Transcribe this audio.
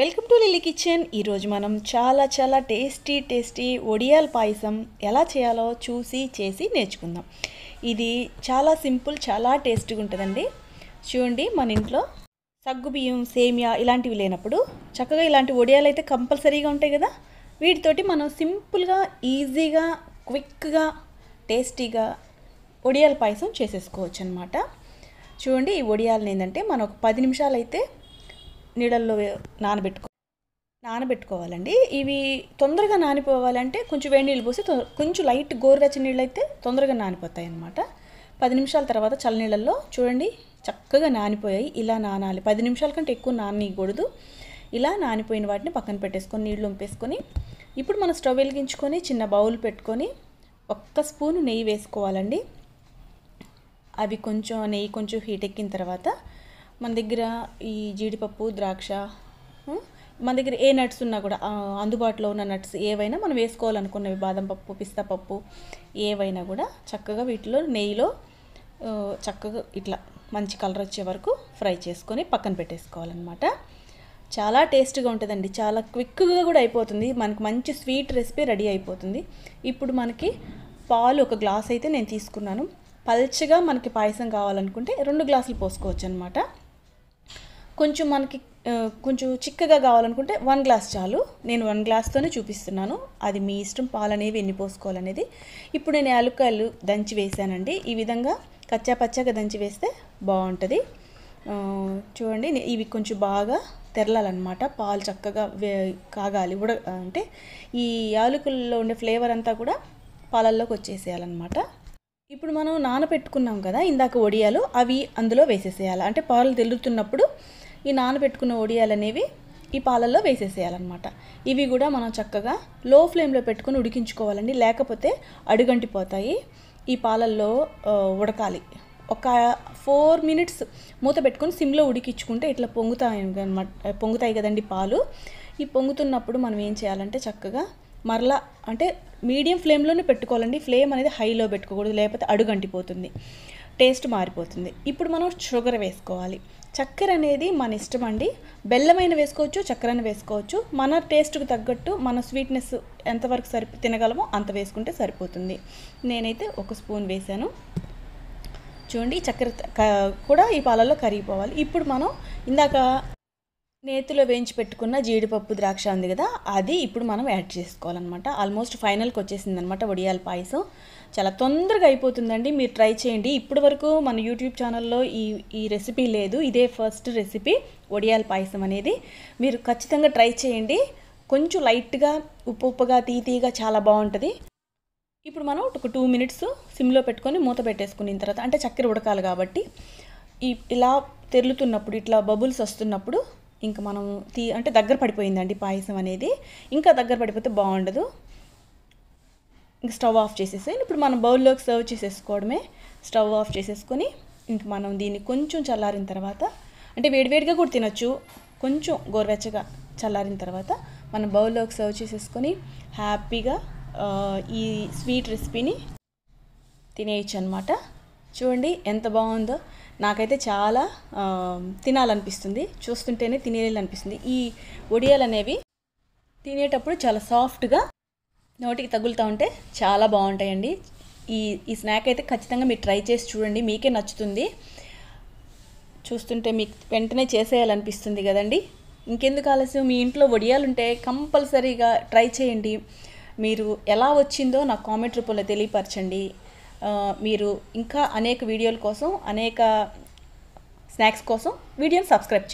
welcome to lily kitchen ఈరోజు మనం చాలా చాలా టేస్టీ టేస్టీ ఒడియాల పాయసం ఎలా చేయాలో చూసి చేసి నేర్చుకుందాం ఇది చాలా సింపుల్ చాలా టేస్టీగా ఉంటుందండి చూడండి మన ఇంట్లో సగ్గుబియ్యం సేమియా ఇలాంటివి లేనప్పుడు చక్కగా ఇలాంటి ఒడియాలు అయితే కంపల్సరీగా ఉంటాయి కదా వీటితోటి మనం సింపుల్గా ఈజీగా క్విక్గా టేస్టీగా ఒడియాల పాయసం చేసేసుకోవచ్చు అనమాట చూడండి ఈ ఒడియాలను ఏంటంటే మనం ఒక పది నిమిషాలు అయితే నీళ్ళల్లో నానబెట్టుకో నానబెట్టుకోవాలండి ఇవి తొందరగా నానిపోవాలంటే కొంచెం వేడి నీళ్ళు పోసి కొంచెం లైట్ గోరువెచ్చని నీళ్ళు అయితే తొందరగా నానిపోతాయి అన్నమాట పది నిమిషాల తర్వాత నీళ్ళల్లో చూడండి చక్కగా నానిపోయాయి ఇలా నానాలి పది నిమిషాల కంటే ఎక్కువ నానియకూడదు ఇలా నానిపోయిన వాటిని పక్కన పెట్టేసుకొని నీళ్ళు ఉంపేసుకొని ఇప్పుడు మనం స్టవ్ వెలిగించుకొని చిన్న బౌల్ పెట్టుకొని ఒక్క స్పూను నెయ్యి వేసుకోవాలండి అవి కొంచెం నెయ్యి కొంచెం హీట్ ఎక్కిన తర్వాత మన దగ్గర ఈ జీడిపప్పు ద్రాక్ష మన దగ్గర ఏ నట్స్ ఉన్నా కూడా అందుబాటులో ఉన్న నట్స్ ఏవైనా మనం వేసుకోవాలనుకున్నవి బాదం పప్పు పిస్తా పప్పు ఏవైనా కూడా చక్కగా వీటిలో నెయ్యిలో చక్కగా ఇట్లా మంచి కలర్ వచ్చే వరకు ఫ్రై చేసుకొని పక్కన పెట్టేసుకోవాలన్నమాట చాలా టేస్ట్గా ఉంటుందండి చాలా క్విక్గా కూడా అయిపోతుంది మనకు మంచి స్వీట్ రెసిపీ రెడీ అయిపోతుంది ఇప్పుడు మనకి పాలు ఒక గ్లాస్ అయితే నేను తీసుకున్నాను పల్చగా మనకి పాయసం కావాలనుకుంటే రెండు గ్లాసులు పోసుకోవచ్చు అనమాట కొంచెం మనకి కొంచెం చిక్కగా కావాలనుకుంటే వన్ గ్లాస్ చాలు నేను వన్ గ్లాస్తోనే చూపిస్తున్నాను అది మీ ఇష్టం పాలు అనేవి ఎన్ని పోసుకోవాలనేది ఇప్పుడు నేను యాలుక్కాయలు దంచి వేసానండి ఈ విధంగా కచ్చా పచ్చాగా దంచి వేస్తే బాగుంటుంది చూడండి ఇవి కొంచెం బాగా తెరలాలన్నమాట పాలు చక్కగా కాగాలి ఉడ అంటే ఈ యాలకుల్లో ఉండే ఫ్లేవర్ అంతా కూడా పాలల్లోకి వచ్చేసేయాలన్నమాట ఇప్పుడు మనం నానబెట్టుకున్నాం కదా ఇందాక వడియాలు అవి అందులో వేసేసేయాలి అంటే పాలు తెల్లుతున్నప్పుడు ఈ నానబెట్టుకున్న ఒడియాలు అనేవి ఈ పాలల్లో వేసేసేయాలన్నమాట ఇవి కూడా మనం చక్కగా లో ఫ్లేమ్లో పెట్టుకుని ఉడికించుకోవాలండి లేకపోతే అడుగంటిపోతాయి ఈ పాలల్లో ఉడకాలి ఒక ఫోర్ మినిట్స్ మూత పెట్టుకుని సిమ్లో ఉడికించుకుంటే ఇట్లా పొంగుతాయి అనమాట పొంగుతాయి కదండి పాలు ఈ పొంగుతున్నప్పుడు మనం ఏం చేయాలంటే చక్కగా మరలా అంటే మీడియం ఫ్లేమ్లోనే పెట్టుకోవాలండి ఫ్లేమ్ అనేది హైలో పెట్టుకోకూడదు లేకపోతే అడుగంటిపోతుంది టేస్ట్ మారిపోతుంది ఇప్పుడు మనం షుగర్ వేసుకోవాలి చక్కెర అనేది మన ఇష్టం అండి బెల్లమైన వేసుకోవచ్చు చక్కెరని వేసుకోవచ్చు మన టేస్ట్కు తగ్గట్టు మన స్వీట్నెస్ ఎంతవరకు సరి తినగలమో అంత వేసుకుంటే సరిపోతుంది నేనైతే ఒక స్పూన్ వేశాను చూడండి చక్కెర కూడా ఈ పాలల్లో కరిగిపోవాలి ఇప్పుడు మనం ఇందాక నేతిలో వేయించి పెట్టుకున్న జీడిపప్పు ద్రాక్ష ఉంది కదా అది ఇప్పుడు మనం యాడ్ చేసుకోవాలన్నమాట ఆల్మోస్ట్ ఫైనల్కి వచ్చేసింది అనమాట వడియాల పాయసం చాలా తొందరగా అయిపోతుందండి మీరు ట్రై చేయండి ఇప్పటి వరకు మన యూట్యూబ్ ఛానల్లో ఈ ఈ రెసిపీ లేదు ఇదే ఫస్ట్ రెసిపీ వడియాల పాయసం అనేది మీరు ఖచ్చితంగా ట్రై చేయండి కొంచెం లైట్గా ఉప్పు ఉప్పుగా తీతీగా చాలా బాగుంటుంది ఇప్పుడు మనం ఒక టూ మినిట్స్ సిమ్లో పెట్టుకొని మూత పెట్టేసుకున్న తర్వాత అంటే చక్కెర ఉడకాలి కాబట్టి ఇలా తెరులుతున్నప్పుడు ఇట్లా బబుల్స్ వస్తున్నప్పుడు ఇంకా మనం తీ అంటే దగ్గర పడిపోయిందండి పాయసం అనేది ఇంకా దగ్గర పడిపోతే బాగుండదు ఇంకా స్టవ్ ఆఫ్ చేసేసాను ఇప్పుడు మనం బౌల్లోకి సర్వ్ చేసేసుకోవడమే స్టవ్ ఆఫ్ చేసేసుకొని ఇంకా మనం దీన్ని కొంచెం చల్లారిన తర్వాత అంటే వేడివేడిగా కూడా తినొచ్చు కొంచెం గోరువెచ్చగా చల్లారిన తర్వాత మనం బౌల్లోకి సర్వ్ చేసేసుకొని హ్యాపీగా ఈ స్వీట్ రెసిపీని తినేయచ్చు అనమాట చూడండి ఎంత బాగుందో నాకైతే చాలా తినాలనిపిస్తుంది చూస్తుంటేనే తినేయాలనిపిస్తుంది ఈ ఒడియాలు అనేవి తినేటప్పుడు చాలా సాఫ్ట్గా నోటికి తగులుతూ ఉంటే చాలా బాగుంటాయండి ఈ ఈ స్నాక్ అయితే ఖచ్చితంగా మీరు ట్రై చేసి చూడండి మీకే నచ్చుతుంది చూస్తుంటే మీకు వెంటనే చేసేయాలనిపిస్తుంది కదండి ఇంకెందుకు ఆలస్యం మీ ఇంట్లో ఉంటే కంపల్సరీగా ట్రై చేయండి మీరు ఎలా వచ్చిందో నాకు కామెంట్ రూపంలో తెలియపరచండి మీరు ఇంకా అనేక వీడియోల కోసం అనేక స్నాక్స్ కోసం వీడియోని సబ్స్క్రైబ్ చేయండి